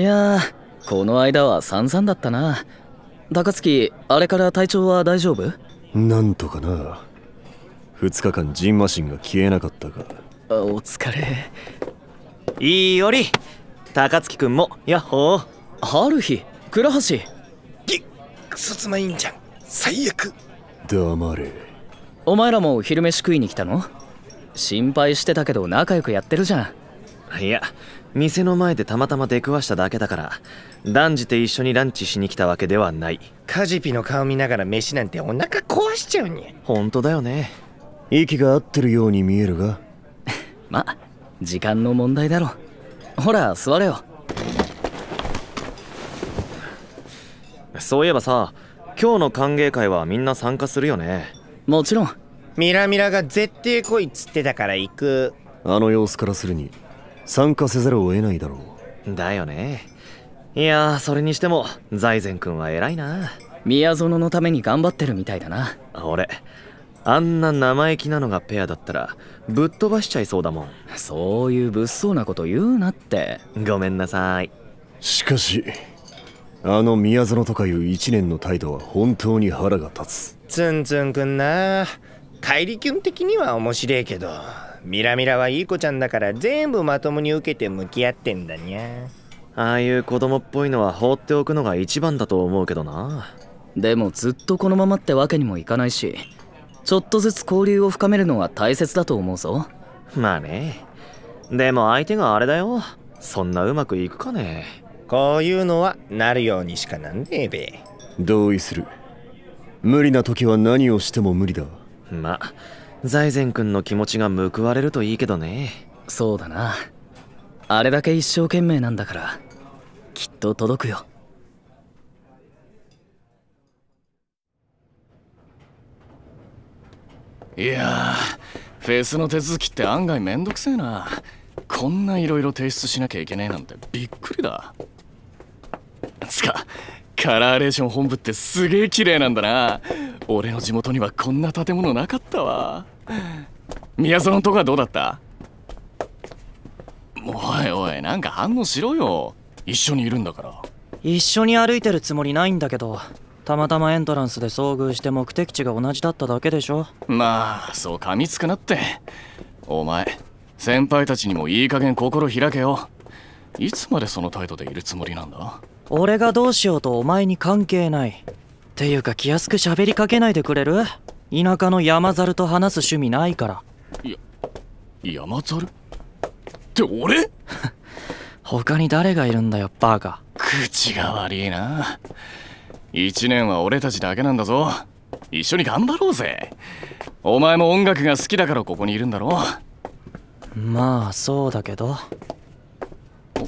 いやーこの間は散々だったな高槻あれから体調は大丈夫なんとかな2日間ジンマシンが消えなかったがお疲れいいより高槻君もやっほー春日倉橋ぎくそつまいんじゃん最悪黙れお前らも昼飯食いに来たの心配してたけど仲良くやってるじゃんいや店の前でたまたま出くわしただけだから断じて一緒にランチしに来たわけではないカジピの顔見ながら飯なんてお腹壊しちゃうに本当だよね息が合ってるように見えるが まあ時間の問題だろほら座れよそういえばさ今日の歓迎会はみんな参加するよねもちろんミラミラが絶対来いっつってたから行くあの様子からするに参加せざるを得ないだろうだよねいやそれにしても財前君は偉いな宮園のために頑張ってるみたいだな俺あんな生意気なのがペアだったらぶっ飛ばしちゃいそうだもんそういう物騒なこと言うなってごめんなさいしかしあの宮園とかいう一年の態度は本当に腹が立つツンツンくんな帰りキ的には面白いけどミラミラはいい子ちゃんだから全部まともに受けて向き合ってんだにゃああいう子供っぽいのは放っておくのが一番だと思うけどなでもずっとこのままってわけにもいかないしちょっとずつ交流を深めるのは大切だと思うぞまあねでも相手があれだよそんなうまくいくかねこういうのはなるようにしかなんねえべ同意する無理な時は何をしても無理だまあ財前君の気持ちが報われるといいけどねそうだなあれだけ一生懸命なんだからきっと届くよいやフェスの手続きって案外めんどくせえなこんないろいろ提出しなきゃいけないなんてびっくりだつかカラーレーション本部ってすげえ綺麗なんだな俺の地元にはこんな建物なかったわ宮園のとこはどうだったおいおいなんか反応しろよ一緒にいるんだから一緒に歩いてるつもりないんだけどたまたまエントランスで遭遇して目的地が同じだっただけでしょまあそう噛みつくなってお前先輩たちにもいい加減心開けよいつまでその態度でいるつもりなんだ俺がどうしようとお前に関係ないていうか気安く喋りかけないでくれる田舎の山猿と話す趣味ないからや山猿って俺 他に誰がいるんだよバカ口が悪いな1年は俺たちだけなんだぞ一緒に頑張ろうぜお前も音楽が好きだからここにいるんだろまあそうだけどあ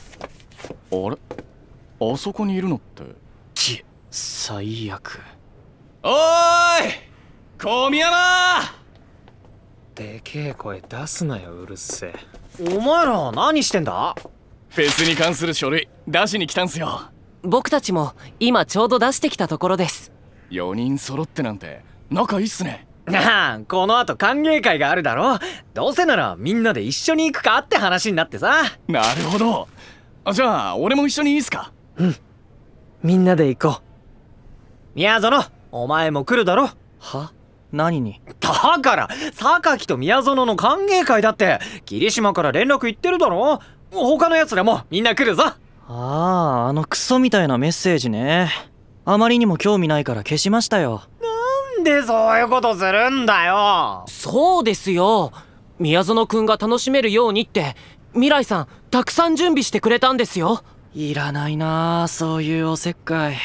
れあそこにいるのって最悪おーい小宮山でけえ声出すなようるせえお前ら何してんだフェスに関する書類出しに来たんすよ僕たちも今ちょうど出してきたところです4人揃ってなんて仲いいっすねなあこの後歓迎会があるだろどうせならみんなで一緒に行くかって話になってさなるほどじゃあ俺も一緒にいいっすかうんみんなで行こう宮園お前も来るだろは何にだから榊と宮園の歓迎会だって霧島から連絡行ってるだろ他の奴らもみんな来るぞあああのクソみたいなメッセージねあまりにも興味ないから消しましたよなんでそういうことするんだよそうですよ宮園くんが楽しめるようにって未来さんたくさん準備してくれたんですよいらないなそういうおせっかい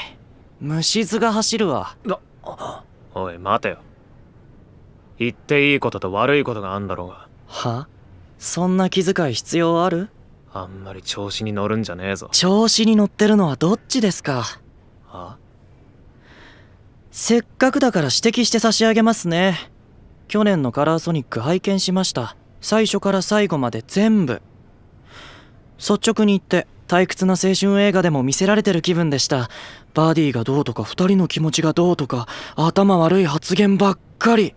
虫図が走るわおい待てよ言っていいことと悪いことがあんだろうがはそんな気遣い必要あるあんまり調子に乗るんじゃねえぞ調子に乗ってるのはどっちですかはせっかくだから指摘して差し上げますね去年のカラーソニック拝見しました最初から最後まで全部率直に言って退屈な青春映画でも見せられてる気分でしたバーディーがどうとか2人の気持ちがどうとか頭悪い発言ばっかり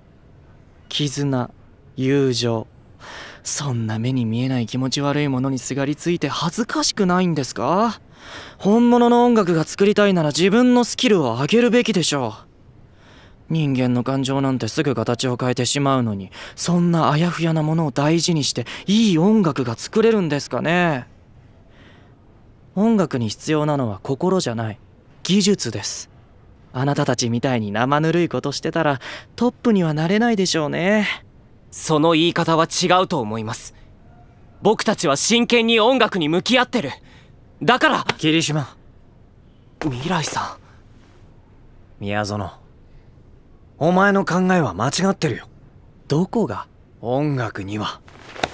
絆友情そんな目に見えない気持ち悪いものにすがりついて恥ずかしくないんですか本物の音楽が作りたいなら自分のスキルを上げるべきでしょう人間の感情なんてすぐ形を変えてしまうのにそんなあやふやなものを大事にしていい音楽が作れるんですかね音楽に必要なのは心じゃない技術ですあなたたちみたいに生ぬるいことしてたらトップにはなれないでしょうねその言い方は違うと思います僕たちは真剣に音楽に向き合ってるだから霧島未来さん宮園お前の考えは間違ってるよどこが音楽には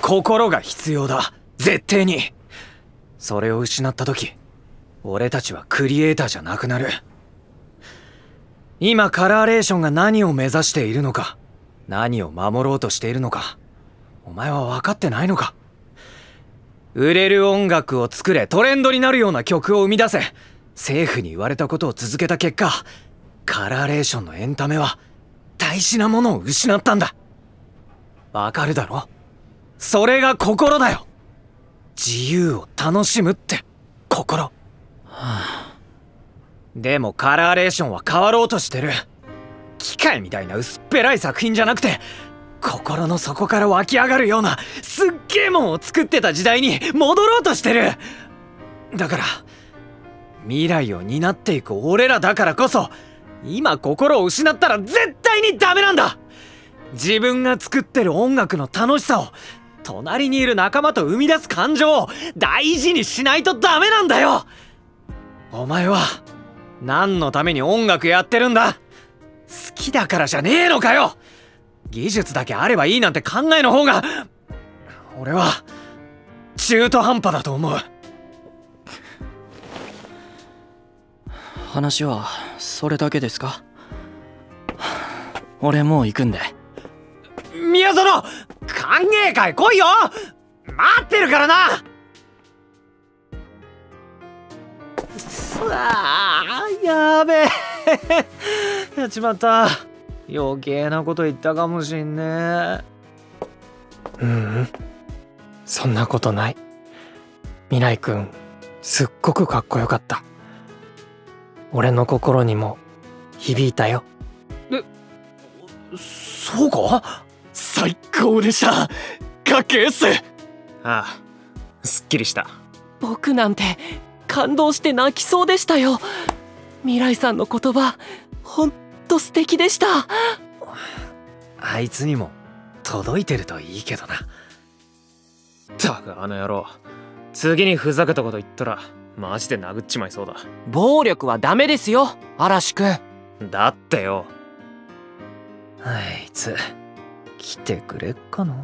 心が必要だ絶対にそれを失った時俺たちはクリエイターじゃなくなる今カラーレーションが何を目指しているのか何を守ろうとしているのかお前は分かってないのか売れる音楽を作れトレンドになるような曲を生み出せ政府に言われたことを続けた結果カラーレーションのエンタメは大事なものを失ったんだわかるだろそれが心だよ自由を楽しむって心、はあ、でもカラーレーションは変わろうとしてる機械みたいな薄っぺらい作品じゃなくて心の底から湧き上がるようなすっげえもんを作ってた時代に戻ろうとしてるだから未来を担っていく俺らだからこそ今心を失ったら絶対にダメなんだ自分が作ってる音楽の楽しさを隣にいる仲間と生み出す感情を大事にしないとダメなんだよお前は何のために音楽やってるんだ好きだからじゃねえのかよ技術だけあればいいなんて考えの方が俺は中途半端だと思う話はそれだけですか俺もう行くんで宮園歓迎会来いよ待ってるからなあやべえやっちまった余計なこと言ったかもしんねえううんそんなことない未来くんすっごくかっこよかった俺の心にも響いたよえそうか最高でしたかっけえっすああすっきりした僕なんて感動して泣きそうでしたよ未来さんの言葉ほんと素敵でしたあいつにも届いてるといいけどなったくあの野郎次にふざけたこと言ったらマジで殴っちまいそうだ暴力はダメですよ嵐くんだってよあいつ来てくれっかな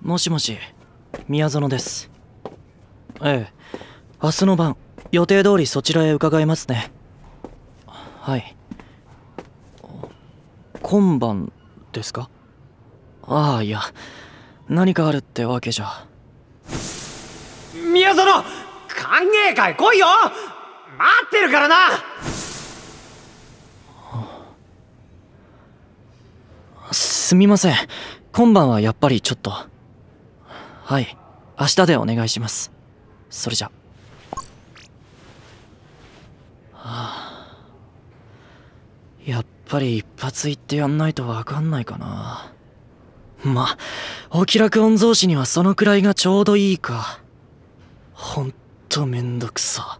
もしもし宮園ですええ明日の晩予定通りそちらへ伺いますねはい今晩ですかああいや何かあるってわけじゃ宮園歓迎会来いよ待ってるからなすみません今晩はやっぱりちょっとはい明日でお願いしますそれじゃはあ、やっぱり一発言ってやんないとわかんないかなまあお気楽御曹司にはそのくらいがちょうどいいかほんとめんどくさ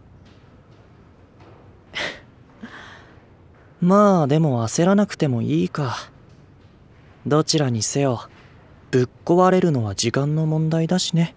まあでも焦らなくてもいいかどちらにせよぶっ壊れるのは時間の問題だしね